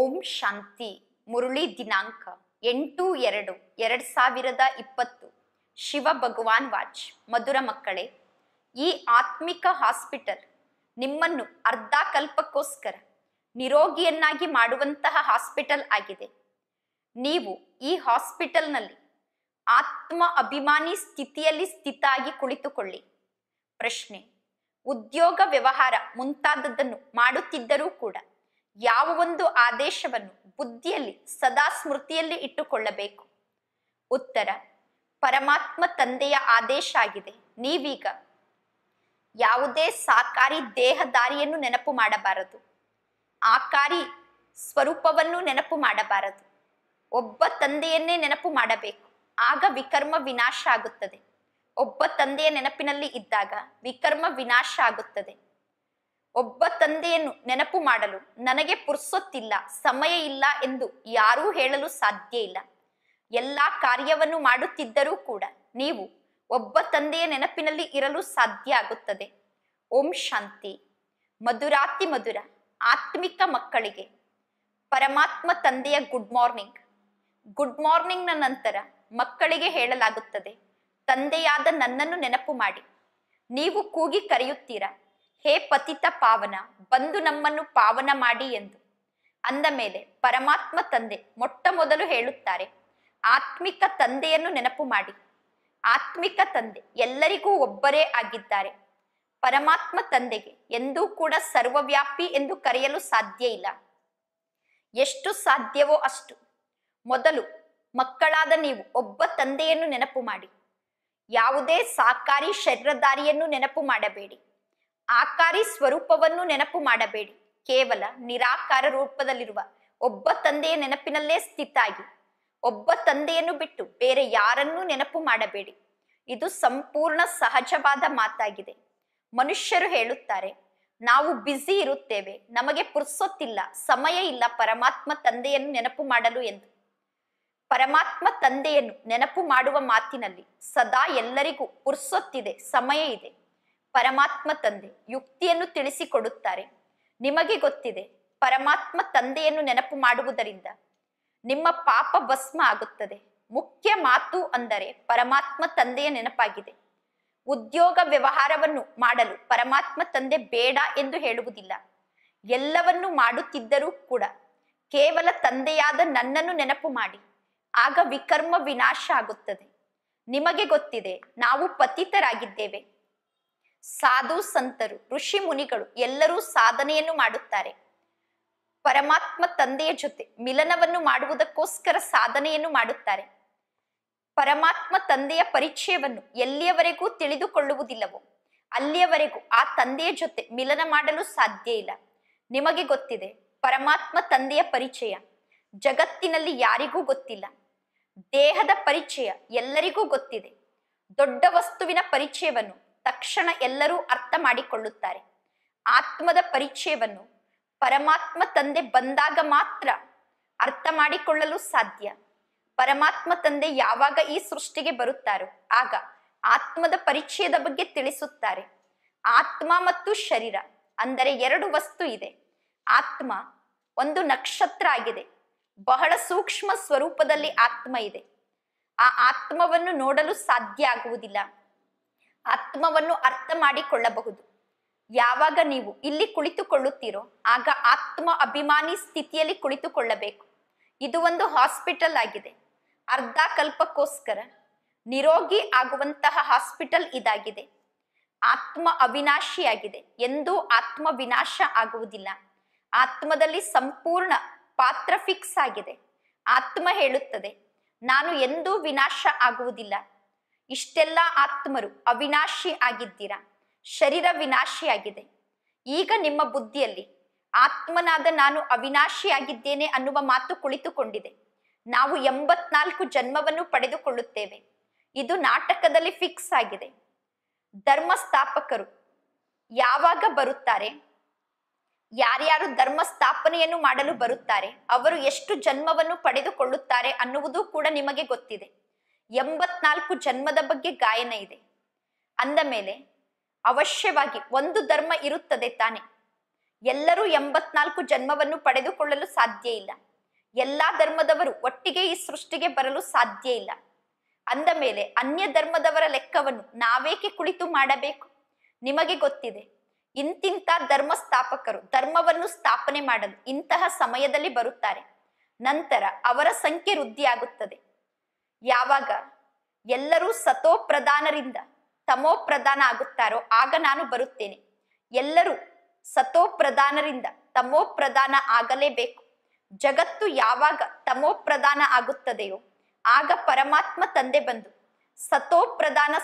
ಓಂ ಶಾಂತಿ ಮುರುಳಿ ದಿನಾಂಕ ಎಂಟು ಎರಡು ಎರಡು ಸಾವಿರದ ಇಪ್ಪತ್ತು ಶಿವ ಭಗವಾನ್ ವಾಚ್ ಮಧುರ ಮಕ್ಕಳೇ ಈ ಆತ್ಮಿಕ ಹಾಸ್ಪಿಟಲ್ ನಿಮ್ಮನ್ನು ಅರ್ಧ ಕಲ್ಪಕ್ಕೋಸ್ಕರ ನಿರೋಗಿಯನ್ನಾಗಿ ಮಾಡುವಂತಹ ಹಾಸ್ಪಿಟಲ್ ಆಗಿದೆ ನೀವು ಈ ಹಾಸ್ಪಿಟಲ್ನಲ್ಲಿ ಆತ್ಮ ಅಭಿಮಾನಿ ಸ್ಥಿತಿಯಲ್ಲಿ ಸ್ಥಿತಾಗಿ ಕುಳಿತುಕೊಳ್ಳಿ ಪ್ರಶ್ನೆ ಉದ್ಯೋಗ ವ್ಯವಹಾರ ಮುಂತಾದದ್ದನ್ನು ಮಾಡುತ್ತಿದ್ದರೂ ಕೂಡ ಯಾವ ಒಂದು ಆದೇಶವನ್ನು ಬುದ್ಧಿಯಲ್ಲಿ ಸದಾ ಸ್ಮೃತಿಯಲ್ಲಿ ಇಟ್ಟುಕೊಳ್ಳಬೇಕು ಉತ್ತರ ಪರಮಾತ್ಮ ತಂದೆಯ ಆದೇಶ ಆಗಿದೆ ನೀವೀಗ ಯಾವುದೇ ಸಾಕಾರಿ ದೇಹದಾರಿಯನ್ನು ನೆನಪು ಮಾಡಬಾರದು ಆಕಾರಿ ಸ್ವರೂಪವನ್ನು ನೆನಪು ಮಾಡಬಾರದು ಒಬ್ಬ ತಂದೆಯನ್ನೇ ನೆನಪು ಮಾಡಬೇಕು ಆಗ ವಿಕರ್ಮ ವಿನಾಶ ಆಗುತ್ತದೆ ಒಬ್ಬ ತಂದೆಯ ನೆನಪಿನಲ್ಲಿ ಇದ್ದಾಗ ವಿಕರ್ಮ ವಿನಾಶ ಆಗುತ್ತದೆ ಒಬ್ಬ ತಂದೆಯನ್ನು ನೆನಪು ಮಾಡಲು ನನಗೆ ಪುರ್ಸೊತ್ತಿಲ್ಲ ಸಮಯ ಇಲ್ಲ ಎಂದು ಯಾರೂ ಹೇಳಲು ಸಾಧ್ಯ ಇಲ್ಲ ಎಲ್ಲಾ ಕಾರ್ಯವನ್ನು ಮಾಡುತ್ತಿದ್ದರೂ ಕೂಡ ನೀವು ಒಬ್ಬ ತಂದೆಯ ನೆನಪಿನಲ್ಲಿ ಇರಲು ಸಾಧ್ಯ ಆಗುತ್ತದೆ ಓಂ ಶಾಂತಿ ಮಧುರಾತಿ ಮಧುರ ಆತ್ಮಿಕ ಮಕ್ಕಳಿಗೆ ಪರಮಾತ್ಮ ತಂದೆಯ ಗುಡ್ ಮಾರ್ನಿಂಗ್ ಗುಡ್ ಮಾರ್ನಿಂಗ್ನ ನಂತರ ಮಕ್ಕಳಿಗೆ ಹೇಳಲಾಗುತ್ತದೆ ತಂದೆಯಾದ ನನ್ನನ್ನು ನೆನಪು ಮಾಡಿ ನೀವು ಕೂಗಿ ಕರೆಯುತ್ತೀರಾ ಹೇ ಪತಿತ ಪಾವನ ಬಂದು ನಮ್ಮನ್ನು ಪಾವನ ಮಾಡಿ ಎಂದು ಅಂದ ಮೇಲೆ ಪರಮಾತ್ಮ ತಂದೆ ಮೊಟ್ಟ ಮೊದಲು ಹೇಳುತ್ತಾರೆ ಆತ್ಮಿಕ ತಂದೆಯನ್ನು ನೆನಪು ಮಾಡಿ ಆತ್ಮಿಕ ತಂದೆ ಎಲ್ಲರಿಗೂ ಒಬ್ಬರೇ ಆಗಿದ್ದಾರೆ ಪರಮಾತ್ಮ ತಂದೆಗೆ ಎಂದೂ ಕೂಡ ಸರ್ವವ್ಯಾಪಿ ಎಂದು ಕರೆಯಲು ಸಾಧ್ಯ ಇಲ್ಲ ಎಷ್ಟು ಸಾಧ್ಯವೋ ಅಷ್ಟು ಮೊದಲು ಮಕ್ಕಳಾದ ನೀವು ಒಬ್ಬ ತಂದೆಯನ್ನು ನೆನಪು ಮಾಡಿ ಯಾವುದೇ ಸಾಕಾರಿ ಶರೀರದಾರಿಯನ್ನು ನೆನಪು ಮಾಡಬೇಡಿ ಆಕಾರಿ ಸ್ವರೂಪವನ್ನು ನೆನಪು ಮಾಡಬೇಡಿ ಕೇವಲ ನಿರಾಕಾರ ರೂಪದಲ್ಲಿರುವ ಒಬ್ಬ ತಂದೆಯ ನೆನಪಿನಲ್ಲೇ ಸ್ಥಿತಾಗಿ ಒಬ್ಬ ತಂದೆಯನ್ನು ಬಿಟ್ಟು ಬೇರೆ ಯಾರನ್ನೂ ನೆನಪು ಮಾಡಬೇಡಿ ಇದು ಸಂಪೂರ್ಣ ಸಹಜವಾದ ಮಾತಾಗಿದೆ ಮನುಷ್ಯರು ಹೇಳುತ್ತಾರೆ ನಾವು ಬ್ಯುಸಿ ಇರುತ್ತೇವೆ ನಮಗೆ ಪುರ್ಸೊತ್ತಿಲ್ಲ ಸಮಯ ಇಲ್ಲ ಪರಮಾತ್ಮ ತಂದೆಯನ್ನು ನೆನಪು ಮಾಡಲು ಎಂದು ಪರಮಾತ್ಮ ತಂದೆಯನ್ನು ನೆನಪು ಮಾಡುವ ಮಾತಿನಲ್ಲಿ ಸದಾ ಎಲ್ಲರಿಗೂ ಪುರ್ಸೊತ್ತಿದೆ ಸಮಯ ಇದೆ ಪರಮಾತ್ಮ ತಂದೆ ಯುಕ್ತಿಯನ್ನು ತಿಳಿಸಿಕೊಡುತ್ತಾರೆ ನಿಮಗೆ ಗೊತ್ತಿದೆ ಪರಮಾತ್ಮ ತಂದೆಯನ್ನು ನೆನಪು ಮಾಡುವುದರಿಂದ ನಿಮ್ಮ ಪಾಪ ಭಸ್ಮ ಆಗುತ್ತದೆ ಮುಖ್ಯ ಮಾತು ಅಂದರೆ ಪರಮಾತ್ಮ ತಂದೆಯ ನೆನಪಾಗಿದೆ ಉದ್ಯೋಗ ವ್ಯವಹಾರವನ್ನು ಮಾಡಲು ಪರಮಾತ್ಮ ತಂದೆ ಬೇಡ ಎಂದು ಹೇಳುವುದಿಲ್ಲ ಎಲ್ಲವನ್ನು ಮಾಡುತ್ತಿದ್ದರೂ ಕೂಡ ಕೇವಲ ತಂದೆಯಾದ ನನ್ನನ್ನು ನೆನಪು ಮಾಡಿ ಆಗ ವಿಕರ್ಮ ವಿನಾಶ ಆಗುತ್ತದೆ ನಿಮಗೆ ಗೊತ್ತಿದೆ ನಾವು ಪತಿತರಾಗಿದ್ದೇವೆ ಸಾಧು ಸಂತರು ಋಷಿ ಮುನಿಗಳು ಎಲ್ಲರೂ ಸಾಧನೆಯನ್ನು ಮಾಡುತ್ತಾರೆ ಪರಮಾತ್ಮ ತಂದೆಯ ಜೊತೆ ಮಿಲನವನ್ನು ಮಾಡುವುದಕ್ಕೋಸ್ಕರ ಸಾಧನೆಯನ್ನು ಮಾಡುತ್ತಾರೆ ಪರಮಾತ್ಮ ತಂದೆಯ ಪರಿಚಯವನ್ನು ಎಲ್ಲಿಯವರೆಗೂ ತಿಳಿದುಕೊಳ್ಳುವುದಿಲ್ಲವೋ ಅಲ್ಲಿಯವರೆಗೂ ಆ ತಂದೆಯ ಜೊತೆ ಮಿಲನ ಮಾಡಲು ಸಾಧ್ಯ ಇಲ್ಲ ನಿಮಗೆ ಗೊತ್ತಿದೆ ಪರಮಾತ್ಮ ತಂದೆಯ ಪರಿಚಯ ಜಗತ್ತಿನಲ್ಲಿ ಯಾರಿಗೂ ಗೊತ್ತಿಲ್ಲ ದೇಹದ ಪರಿಚಯ ಎಲ್ಲರಿಗೂ ಗೊತ್ತಿದೆ ದೊಡ್ಡ ವಸ್ತುವಿನ ಪರಿಚಯವನ್ನು ತಕ್ಷಣ ಎಲ್ಲರೂ ಅರ್ಥ ಮಾಡಿಕೊಳ್ಳುತ್ತಾರೆ ಆತ್ಮದ ಪರಿಚಯವನ್ನು ಪರಮಾತ್ಮ ತಂದೆ ಬಂದಾಗ ಮಾತ್ರ ಅರ್ಥ ಮಾಡಿಕೊಳ್ಳಲು ಸಾಧ್ಯ ಪರಮಾತ್ಮ ತಂದೆ ಯಾವಾಗ ಈ ಸೃಷ್ಟಿಗೆ ಬರುತ್ತಾರೋ ಆಗ ಆತ್ಮದ ಪರಿಚಯದ ಬಗ್ಗೆ ತಿಳಿಸುತ್ತಾರೆ ಆತ್ಮ ಮತ್ತು ಶರೀರ ಅಂದರೆ ಎರಡು ವಸ್ತು ಇದೆ ಆತ್ಮ ಒಂದು ನಕ್ಷತ್ರ ಆಗಿದೆ ಬಹಳ ಸೂಕ್ಷ್ಮ ಸ್ವರೂಪದಲ್ಲಿ ಆತ್ಮ ಇದೆ ಆ ಆತ್ಮವನ್ನು ನೋಡಲು ಸಾಧ್ಯ ಆಗುವುದಿಲ್ಲ ಆತ್ಮವನ್ನು ಅರ್ಥ ಮಾಡಿಕೊಳ್ಳಬಹುದು ಯಾವಾಗ ನೀವು ಇಲ್ಲಿ ಕುಳಿತುಕೊಳ್ಳುತ್ತೀರೋ ಆಗ ಆತ್ಮ ಅಭಿಮಾನಿ ಸ್ಥಿತಿಯಲ್ಲಿ ಕುಳಿತುಕೊಳ್ಳಬೇಕು ಇದು ಒಂದು ಹಾಸ್ಪಿಟಲ್ ಆಗಿದೆ ಅರ್ಧ ಕಲ್ಪಕ್ಕೋಸ್ಕರ ನಿರೋಗಿ ಆಗುವಂತಹ ಹಾಸ್ಪಿಟಲ್ ಇದಾಗಿದೆ ಆತ್ಮ ಅವಿನಾಶಿಯಾಗಿದೆ ಎಂದೂ ಆತ್ಮ ವಿನಾಶ ಆಗುವುದಿಲ್ಲ ಆತ್ಮದಲ್ಲಿ ಸಂಪೂರ್ಣ ಪಾತ್ರ ಫಿಕ್ಸ್ ಆಗಿದೆ ಆತ್ಮ ಹೇಳುತ್ತದೆ ನಾನು ಎಂದೂ ವಿನಾಶ ಆಗುವುದಿಲ್ಲ ಇಷ್ಟೆಲ್ಲ ಆತ್ಮರು ಅವಿನಾಶಿ ಆಗಿದ್ದೀರಾ ಶರೀರ ವಿನಾಶಿಯಾಗಿದೆ ಈಗ ನಿಮ್ಮ ಬುದ್ಧಿಯಲ್ಲಿ ಆತ್ಮನಾದ ನಾನು ಅವಿನಾಶಿಯಾಗಿದ್ದೇನೆ ಅನ್ನುವ ಮಾತು ಕುಳಿತುಕೊಂಡಿದೆ ನಾವು ಎಂಬತ್ನಾಲ್ಕು ಜನ್ಮವನ್ನು ಪಡೆದುಕೊಳ್ಳುತ್ತೇವೆ ಇದು ನಾಟಕದಲ್ಲಿ ಫಿಕ್ಸ್ ಆಗಿದೆ ಧರ್ಮ ಸ್ಥಾಪಕರು ಯಾವಾಗ ಬರುತ್ತಾರೆ ಯಾರ್ಯಾರು ಧರ್ಮ ಸ್ಥಾಪನೆಯನ್ನು ಮಾಡಲು ಬರುತ್ತಾರೆ ಅವರು ಎಷ್ಟು ಜನ್ಮವನ್ನು ಪಡೆದುಕೊಳ್ಳುತ್ತಾರೆ ಅನ್ನುವುದು ಕೂಡ ನಿಮಗೆ ಗೊತ್ತಿದೆ ಎಂಬತ್ನಾಲ್ಕು ಜನ್ಮದ ಬಗ್ಗೆ ಗಾಯನ ಇದೆ ಅಂದ ಮೇಲೆ ಅವಶ್ಯವಾಗಿ ಒಂದು ಧರ್ಮ ಇರುತ್ತದೆ ತಾನೆ ಎಲ್ಲರೂ ಎಂಬತ್ನಾಲ್ಕು ಜನ್ಮವನ್ನು ಪಡೆದುಕೊಳ್ಳಲು ಸಾಧ್ಯ ಇಲ್ಲ ಎಲ್ಲಾ ಧರ್ಮದವರು ಒಟ್ಟಿಗೆ ಈ ಸೃಷ್ಟಿಗೆ ಬರಲು ಸಾಧ್ಯ ಇಲ್ಲ ಅಂದ ಮೇಲೆ ಅನ್ಯ ಧರ್ಮದವರ ಲೆಕ್ಕವನ್ನು ನಾವೇಕೆ ಕುಳಿತು ಮಾಡಬೇಕು ನಿಮಗೆ ಗೊತ್ತಿದೆ ಇಂತಿಂತ ಧರ್ಮ ಸ್ಥಾಪಕರು ಧರ್ಮವನ್ನು ಸ್ಥಾಪನೆ ಮಾಡಲು ಇಂತಹ ಸಮಯದಲ್ಲಿ ಬರುತ್ತಾರೆ ನಂತರ ಅವರ ಸಂಖ್ಯೆ ವೃದ್ಧಿಯಾಗುತ್ತದೆ ಯಾವಾಗ ಎಲ್ಲರೂ ಸತೋ ಪ್ರಧಾನರಿಂದ ತಮೋ ಪ್ರಧಾನ ಆಗುತ್ತಾರೋ ಆಗ ನಾನು ಬರುತ್ತೇನೆ ಎಲ್ಲರೂ ಸತೋ ಪ್ರಧಾನರಿಂದ ತಮೋ ಪ್ರಧಾನ ಆಗಲೇಬೇಕು ಜಗತ್ತು ಯಾವಾಗ ತಮೋ ಆಗುತ್ತದೆಯೋ ಆಗ ಪರಮಾತ್ಮ ತಂದೆ ಬಂದು ಸತೋ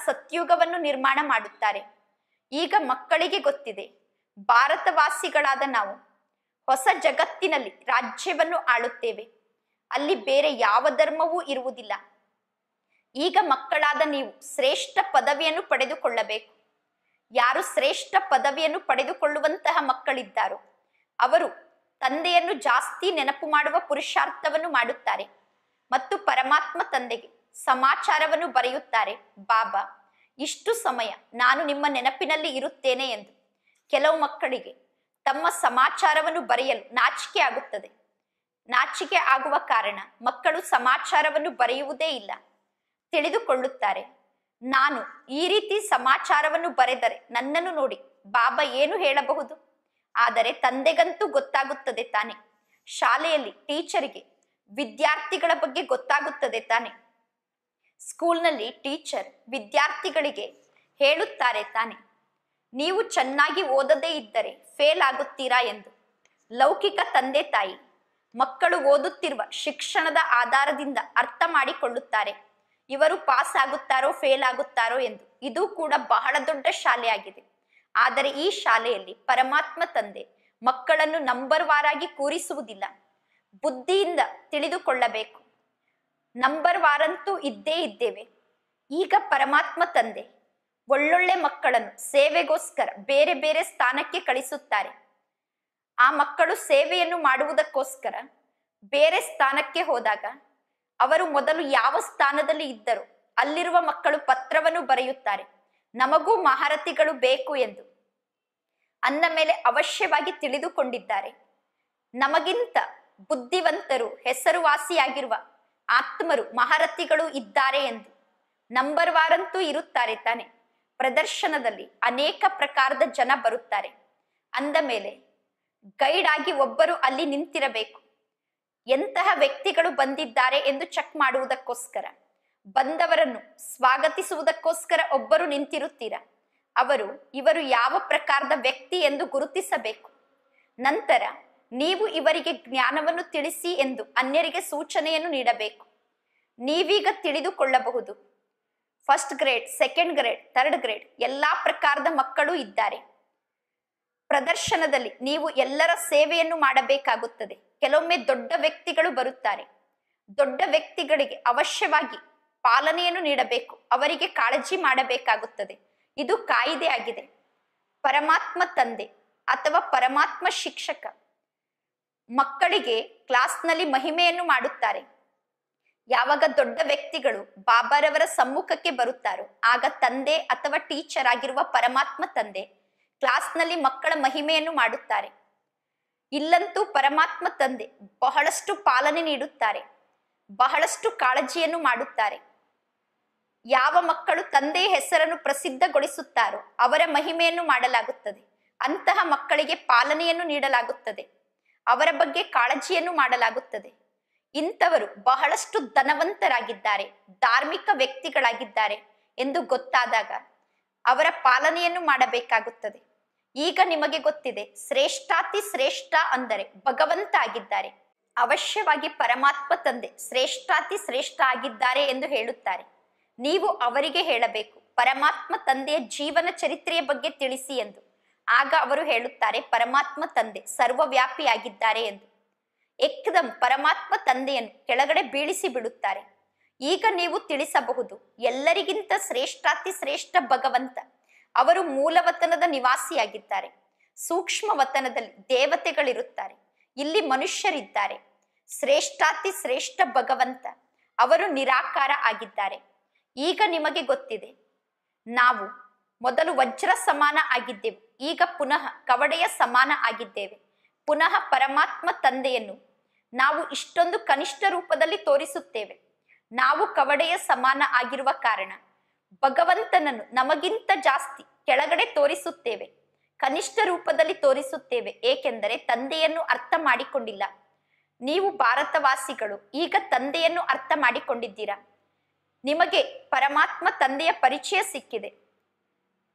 ಸತ್ಯುಗವನ್ನು ನಿರ್ಮಾಣ ಮಾಡುತ್ತಾರೆ ಈಗ ಮಕ್ಕಳಿಗೆ ಗೊತ್ತಿದೆ ಭಾರತವಾಸಿಗಳಾದ ನಾವು ಹೊಸ ಜಗತ್ತಿನಲ್ಲಿ ರಾಜ್ಯವನ್ನು ಆಳುತ್ತೇವೆ ಅಲ್ಲಿ ಬೇರೆ ಯಾವ ಧರ್ಮವೂ ಇರುವುದಿಲ್ಲ ಈಗ ಮಕ್ಕಳಾದ ನೀವು ಶ್ರೇಷ್ಠ ಪದವಿಯನ್ನು ಪಡೆದುಕೊಳ್ಳಬೇಕು ಯಾರು ಶ್ರೇಷ್ಠ ಪದವಿಯನ್ನು ಪಡೆದುಕೊಳ್ಳುವಂತಹ ಮಕ್ಕಳಿದ್ದಾರೋ ಅವರು ತಂದೆಯನ್ನು ಜಾಸ್ತಿ ನೆನಪು ಮಾಡುವ ಪುರುಷಾರ್ಥವನ್ನು ಮಾಡುತ್ತಾರೆ ಮತ್ತು ಪರಮಾತ್ಮ ತಂದೆಗೆ ಸಮಾಚಾರವನ್ನು ಬರೆಯುತ್ತಾರೆ ಬಾಬಾ ಇಷ್ಟು ಸಮಯ ನಾನು ನಿಮ್ಮ ನೆನಪಿನಲ್ಲಿ ಇರುತ್ತೇನೆ ಎಂದು ಕೆಲವು ಮಕ್ಕಳಿಗೆ ತಮ್ಮ ಸಮಾಚಾರವನ್ನು ಬರೆಯಲು ನಾಚಿಕೆ ಆಗುತ್ತದೆ ನಾಚಿಕೆ ಆಗುವ ಕಾರಣ ಮಕ್ಕಳು ಸಮಾಚಾರವನ್ನು ಬರೆಯುವುದೇ ಇಲ್ಲ ತಿಳಿದುಕೊಳ್ಳುತ್ತಾರೆ ನಾನು ಈ ರೀತಿ ಸಮಾಚಾರವನ್ನು ಬರೆದರೆ ನನ್ನನ್ನು ನೋಡಿ ಬಾಬಾ ಏನು ಹೇಳಬಹುದು ಆದರೆ ತಂದೆಗಂತೂ ಗೊತ್ತಾಗುತ್ತದೆ ತಾನೆ ಶಾಲೆಯಲ್ಲಿ ಟೀಚರಿಗೆ ವಿದ್ಯಾರ್ಥಿಗಳ ಬಗ್ಗೆ ಗೊತ್ತಾಗುತ್ತದೆ ತಾನೆ ಸ್ಕೂಲ್ನಲ್ಲಿ ಟೀಚರ್ ವಿದ್ಯಾರ್ಥಿಗಳಿಗೆ ಹೇಳುತ್ತಾರೆ ತಾನೆ ನೀವು ಚೆನ್ನಾಗಿ ಓದದೇ ಇದ್ದರೆ ಫೇಲ್ ಆಗುತ್ತೀರಾ ಎಂದು ಲೌಕಿಕ ತಂದೆ ತಾಯಿ ಮಕ್ಕಳು ಓದುತ್ತಿರುವ ಶಿಕ್ಷಣದ ಆಧಾರದಿಂದ ಅರ್ಥ ಮಾಡಿಕೊಳ್ಳುತ್ತಾರೆ ಇವರು ಪಾಸ್ ಆಗುತ್ತಾರೋ ಫೇಲ್ ಆಗುತ್ತಾರೋ ಎಂದು ಇದು ಕೂಡ ಬಹಳ ದೊಡ್ಡ ಶಾಲೆಯಾಗಿದೆ ಆದರೆ ಈ ಶಾಲೆಯಲ್ಲಿ ಪರಮಾತ್ಮ ತಂದೆ ಮಕ್ಕಳನ್ನು ನಂಬರ್ ವಾರಾಗಿ ಕೂರಿಸುವುದಿಲ್ಲ ಬುದ್ಧಿಯಿಂದ ತಿಳಿದುಕೊಳ್ಳಬೇಕು ನಂಬರ್ ವಾರಂತೂ ಇದ್ದೇ ಇದ್ದೇವೆ ಈಗ ಪರಮಾತ್ಮ ತಂದೆ ಒಳ್ಳೊಳ್ಳೆ ಮಕ್ಕಳನ್ನು ಸೇವೆಗೋಸ್ಕರ ಬೇರೆ ಬೇರೆ ಸ್ಥಾನಕ್ಕೆ ಕಳಿಸುತ್ತಾರೆ ಆ ಮಕ್ಕಳು ಸೇವೆಯನ್ನು ಮಾಡುವುದಕ್ಕೋಸ್ಕರ ಬೇರೆ ಸ್ಥಾನಕ್ಕೆ ಹೋದಾಗ ಅವರು ಮೊದಲು ಯಾವ ಸ್ಥಾನದಲ್ಲಿ ಇದ್ದರು ಅಲ್ಲಿರುವ ಮಕ್ಕಳು ಪತ್ರವನ್ನು ಬರೆಯುತ್ತಾರೆ ನಮಗೂ ಮಹಾರಥಿಗಳು ಬೇಕು ಎಂದು ಅಂದ ಮೇಲೆ ಅವಶ್ಯವಾಗಿ ತಿಳಿದುಕೊಂಡಿದ್ದಾರೆ ನಮಗಿಂತ ಬುದ್ಧಿವಂತರು ಹೆಸರುವಾಸಿಯಾಗಿರುವ ಆತ್ಮರು ಮಹಾರಥಿಗಳು ಇದ್ದಾರೆ ಎಂದು ನಂಬರ್ ವಾರಂತೂ ಇರುತ್ತಾರೆ ತಾನೆ ಪ್ರದರ್ಶನದಲ್ಲಿ ಅನೇಕ ಪ್ರಕಾರದ ಜನ ಬರುತ್ತಾರೆ ಅಂದ ಮೇಲೆ ಗೈಡ್ ಆಗಿ ಒಬ್ಬರು ಅಲ್ಲಿ ನಿಂತಿರಬೇಕು ಎಂತಹ ವ್ಯಕ್ತಿಗಳು ಬಂದಿದ್ದಾರೆ ಎಂದು ಚೆಕ್ ಮಾಡುವುದಕ್ಕೋಸ್ಕರ ಬಂದವರನ್ನು ಸ್ವಾಗತಿಸುವುದಕ್ಕೋಸ್ಕರ ಒಬ್ಬರು ನಿಂತಿರುತ್ತೀರ ಅವರು ಇವರು ಯಾವ ಪ್ರಕಾರದ ವ್ಯಕ್ತಿ ಎಂದು ಗುರುತಿಸಬೇಕು ನಂತರ ನೀವು ಇವರಿಗೆ ಜ್ಞಾನವನ್ನು ತಿಳಿಸಿ ಎಂದು ಅನ್ಯರಿಗೆ ಸೂಚನೆಯನ್ನು ನೀಡಬೇಕು ನೀವೀಗ ತಿಳಿದುಕೊಳ್ಳಬಹುದು first grade second grade third grade ಎಲ್ಲಾ ಪ್ರಕಾರದ ಮಕ್ಕಳು ಇದ್ದಾರೆ ಪ್ರದರ್ಶನದಲ್ಲಿ ನೀವು ಎಲ್ಲರ ಸೇವೆಯನ್ನು ಮಾಡಬೇಕಾಗುತ್ತದೆ ಕೆಲವೊಮ್ಮೆ ದೊಡ್ಡ ವ್ಯಕ್ತಿಗಳು ಬರುತ್ತಾರೆ ದೊಡ್ಡ ವ್ಯಕ್ತಿಗಳಿಗೆ ಅವಶ್ಯವಾಗಿ ಪಾಲನೆಯನ್ನು ನೀಡಬೇಕು ಅವರಿಗೆ ಕಾಳಜಿ ಮಾಡಬೇಕಾಗುತ್ತದೆ ಇದು ಕಾಯಿದೆ ಆಗಿದೆ ಪರಮಾತ್ಮ ತಂದೆ ಅಥವಾ ಪರಮಾತ್ಮ ಶಿಕ್ಷಕ ಮಕ್ಕಳಿಗೆ ಕ್ಲಾಸ್ನಲ್ಲಿ ಮಹಿಮೆಯನ್ನು ಮಾಡುತ್ತಾರೆ ಯಾವಾಗ ದೊಡ್ಡ ವ್ಯಕ್ತಿಗಳು ಬಾಬಾರವರ ಸಮ್ಮುಖಕ್ಕೆ ಬರುತ್ತಾರೋ ಆಗ ತಂದೆ ಅಥವಾ ಟೀಚರ್ ಆಗಿರುವ ಪರಮಾತ್ಮ ತಂದೆ ಕ್ಲಾಸ್ನಲ್ಲಿ ಮಕ್ಕಳ ಮಹಿಮೆಯನ್ನು ಮಾಡುತ್ತಾರೆ ಇಲ್ಲಂತೂ ಪರಮಾತ್ಮ ತಂದೆ ಬಹಳಷ್ಟು ಪಾಲನೆ ನೀಡುತ್ತಾರೆ ಬಹಳಷ್ಟು ಕಾಳಜಿಯನ್ನು ಮಾಡುತ್ತಾರೆ ಯಾವ ಮಕ್ಕಳು ತಂದೆಯ ಹೆಸರನ್ನು ಪ್ರಸಿದ್ಧಗೊಳಿಸುತ್ತಾರೋ ಅವರ ಮಹಿಮೆಯನ್ನು ಮಾಡಲಾಗುತ್ತದೆ ಅಂತಹ ಮಕ್ಕಳಿಗೆ ಪಾಲನೆಯನ್ನು ನೀಡಲಾಗುತ್ತದೆ ಅವರ ಬಗ್ಗೆ ಕಾಳಜಿಯನ್ನು ಮಾಡಲಾಗುತ್ತದೆ ಇಂಥವರು ಬಹಳಷ್ಟು ಧನವಂತರಾಗಿದ್ದಾರೆ ಧಾರ್ಮಿಕ ವ್ಯಕ್ತಿಗಳಾಗಿದ್ದಾರೆ ಎಂದು ಗೊತ್ತಾದಾಗ ಅವರ ಪಾಲನೆಯನ್ನು ಮಾಡಬೇಕಾಗುತ್ತದೆ ಈಗ ನಿಮಗೆ ಗೊತ್ತಿದೆ ಶ್ರೇಷ್ಠಾತಿ ಶ್ರೇಷ್ಠ ಅಂದರೆ ಭಗವಂತ ಆಗಿದ್ದಾರೆ ಅವಶ್ಯವಾಗಿ ಪರಮಾತ್ಮ ತಂದೆ ಶ್ರೇಷ್ಠಾತಿ ಶ್ರೇಷ್ಠ ಆಗಿದ್ದಾರೆ ಎಂದು ಹೇಳುತ್ತಾರೆ ನೀವು ಅವರಿಗೆ ಹೇಳಬೇಕು ಪರಮಾತ್ಮ ತಂದೆಯ ಜೀವನ ಚರಿತ್ರೆಯ ಬಗ್ಗೆ ತಿಳಿಸಿ ಎಂದು ಆಗ ಅವರು ಹೇಳುತ್ತಾರೆ ಪರಮಾತ್ಮ ತಂದೆ ಸರ್ವವ್ಯಾಪಿಯಾಗಿದ್ದಾರೆ ಎಂದು ಎಕ್ದಂ ಪರಮಾತ್ಮ ತಂದೆಯನ್ನು ಕೆಳಗಡೆ ಬೀಳಿಸಿ ಬಿಡುತ್ತಾರೆ ಈಗ ನೀವು ತಿಳಿಸಬಹುದು ಎಲ್ಲರಿಗಿಂತ ಶ್ರೇಷ್ಠಾತಿ ಶ್ರೇಷ್ಠ ಭಗವಂತ ಅವರು ಮೂಲವತನದ ನಿವಾಸಿಯಾಗಿದ್ದಾರೆ ಸೂಕ್ಷ್ಮ ವತನದಲ್ಲಿ ದೇವತೆಗಳಿರುತ್ತಾರೆ ಇಲ್ಲಿ ಮನುಷ್ಯರಿದ್ದಾರೆ ಶ್ರೇಷ್ಠಾತಿ ಶ್ರೇಷ್ಠ ಭಗವಂತ ಅವರು ನಿರಾಕಾರ ಆಗಿದ್ದಾರೆ ಈಗ ನಿಮಗೆ ಗೊತ್ತಿದೆ ನಾವು ಮೊದಲು ವಜ್ರ ಸಮಾನ ಆಗಿದ್ದೇವೆ ಈಗ ಪುನಃ ಕವಡೆಯ ಸಮಾನ ಆಗಿದ್ದೇವೆ ಪುನಃ ಪರಮಾತ್ಮ ತಂದೆಯನ್ನು ನಾವು ಇಷ್ಟೊಂದು ಕನಿಷ್ಠ ರೂಪದಲ್ಲಿ ತೋರಿಸುತ್ತೇವೆ ನಾವು ಕವಡೆಯ ಸಮಾನ ಆಗಿರುವ ಕಾರಣ ಭಗವಂತನನ್ನು ನಮಗಿಂತ ಜಾಸ್ತಿ ಕೆಳಗಡೆ ತೋರಿಸುತ್ತೇವೆ ಕನಿಷ್ಠ ರೂಪದಲ್ಲಿ ತೋರಿಸುತ್ತೇವೆ ಏಕೆಂದರೆ ತಂದೆಯನ್ನು ಅರ್ಥ ಮಾಡಿಕೊಂಡಿಲ್ಲ ನೀವು ಭಾರತವಾಸಿಗಳು ಈಗ ತಂದೆಯನ್ನು ಅರ್ಥ ಮಾಡಿಕೊಂಡಿದ್ದೀರಾ ನಿಮಗೆ ಪರಮಾತ್ಮ ತಂದೆಯ ಪರಿಚಯ ಸಿಕ್ಕಿದೆ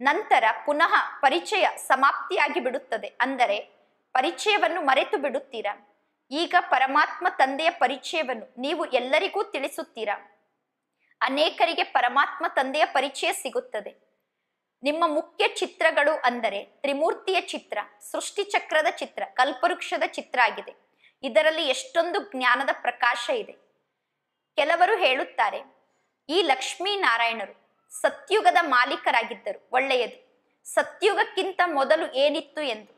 ನಂತರ ಪುನಃ ಪರಿಚಯ ಸಮಾಪ್ತಿಯಾಗಿ ಬಿಡುತ್ತದೆ ಅಂದರೆ ಪರಿಚಯವನ್ನು ಮರೆತು ಬಿಡುತ್ತೀರಾ ಈಗ ಪರಮಾತ್ಮ ತಂದೆಯ ಪರಿಚಯವನ್ನು ನೀವು ಎಲ್ಲರಿಗೂ ತಿಳಿಸುತ್ತೀರಾ ಅನೇಕರಿಗೆ ಪರಮಾತ್ಮ ತಂದೆಯ ಪರಿಚಯ ಸಿಗುತ್ತದೆ ನಿಮ್ಮ ಮುಖ್ಯ ಚಿತ್ರಗಳು ಅಂದರೆ ತ್ರಿಮೂರ್ತಿಯ ಚಿತ್ರ ಸೃಷ್ಟಿಚಕ್ರದ ಚಿತ್ರ ಕಲ್ಪವೃಕ್ಷದ ಚಿತ್ರ ಆಗಿದೆ ಇದರಲ್ಲಿ ಎಷ್ಟೊಂದು ಜ್ಞಾನದ ಪ್ರಕಾಶ ಇದೆ ಕೆಲವರು ಹೇಳುತ್ತಾರೆ ಈ ಲಕ್ಷ್ಮೀನಾರಾಯಣರು ಸತ್ಯುಗದ ಮಾಲೀಕರಾಗಿದ್ದರು ಒಳ್ಳೆಯದು ಸತ್ಯುಗಕ್ಕಿಂತ ಮೊದಲು ಏನಿತ್ತು ಎಂದು